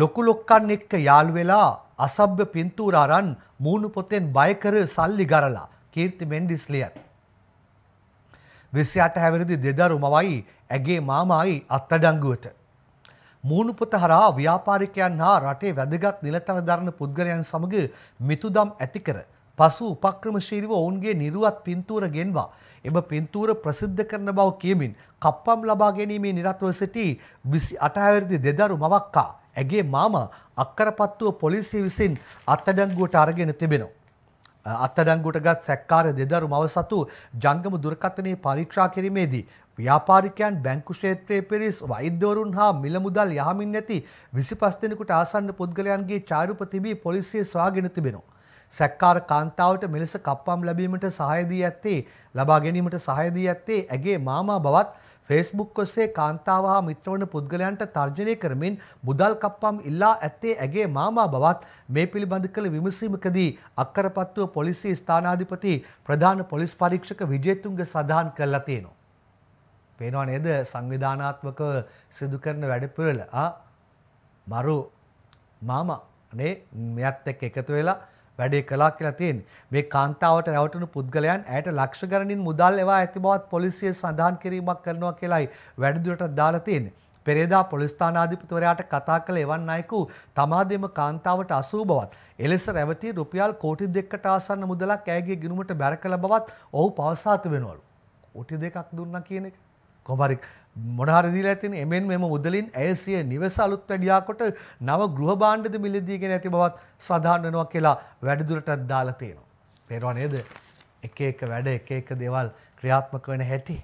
ලොකු ලොක්කන් එක්ක යාළු වෙලා අසභ්‍ය පින්තූර අරන් මූණු පොතෙන් බය කර සල්ලි ගරලා කීර්ති මෙන්ඩිස් ලියන. 28 හැවිරිදි දෙදරුමවයි ඇගේ මාමායි අත්අඩංගුවට. මූණු පොත හරහා ව්‍යාපාරිකයන් හා රටේ වැදගත් නිලතන දරන පුද්ගලයන් සමග මිතුදම් ඇති කර පසු උපක්‍රමශීරිව ඔවුන්ගේ නිරුවත් පින්තූර ගෙන්වා එම පින්තූර ප්‍රසිද්ධ කරන බව කියමින් කප්පම් ලබා ගැනීමේ නිරත්ව සිටි විසි අටහැවිරිදි දෙදරු මවක්කා ඇගේ මාම අක්කරපත්තුව පොලිසිය විසින් අත්තඩංගුවට අරගෙන තිබෙනවා. අත්තඩංගුට ගත් සැක්කාර දෙදරු මව සතු ජංගම දුරකථනය පරීක්ෂා කිරීමේදී ව්‍යාපාරිකයන් බැංකු ක්ෂේත්‍රයේ පිරිස් වෛද්‍යවරුන් හා මිල මුදල් යහමින් නැති 25 දෙනෙකුට ආසන්න පුද්ගලයන්ගේ චාරුප තිබී පොලිසිය සොයාගෙන තිබෙනවා. සැක්කාර කාන්තාවට මෙලෙස කප්පම් ලැබීමට සහාය දී ඇත්තේ ලබා ගැනීමට සහාය දී ඇත්තේ ඇගේ මාමා බවත් Facebook ඔස්සේ කාන්තාව හා මිත්‍රවන පුද්ගලයන්ට තර්ජනය කරමින් මුදල් කප්පම් ඉල්ලා ඇත්තේ ඇගේ මාමා බවත් මේ පිළිබඳ කළ විමසීමකදී අක්කරපත්තුව පොලිසි ස්ථානාධිපති ප්‍රධාන පොලිස් පරීක්ෂක විජේතුංග සඳහන් කරලා තියෙනවා. පේනවා නේද සංවිධානාත්මක සිදු කරන වැඩපිළිවෙල ආ මරු මාමා නේ මෙයත් එක්ක එකතු වෙලා වැඩේ කළා කියලා තියෙන්නේ. මේ කාන්තාවට රැවටුණු පුද්ගලයන් ඇයට ලක්ෂ ගණනින් මුදල් එවා ඇති බවත් පොලිසිය සඳහන් කිරීමක් කරනවා කියලායි වැඩිදුරටත් දාලා තියෙන්නේ. පෙරේදා පොලිස් ස්ථානාධිපතිවරයාට කතා කළ එවන් අයෙකු තමාදෙම කාන්තාවට අසූ බවත් එලෙස රැවටි රුපියල් කෝටි දෙකකට ආසන්න මුදලක් ඇයගේ ගිණුමට බැර කළ බවත් ඔහු පවසා තිබෙනවලු. කෝටි දෙකක් දුන්නා කියන එක කොමරි මොනහරදිල ඇතින එමෙන් මෙම මුදලින් ඇසිය නිවස අලුත් වැඩියාකොට නව ගෘහ බාණ්ඩද මිලදීගෙන ඇති බවත් සඳහන් වෙනවා කියලා වැඩිදුරටත් දාලා තියෙනවා. පේනවා නේද? එක එක වැඩ එක එක දේවල් ක්‍රියාත්මක වෙන හැටි.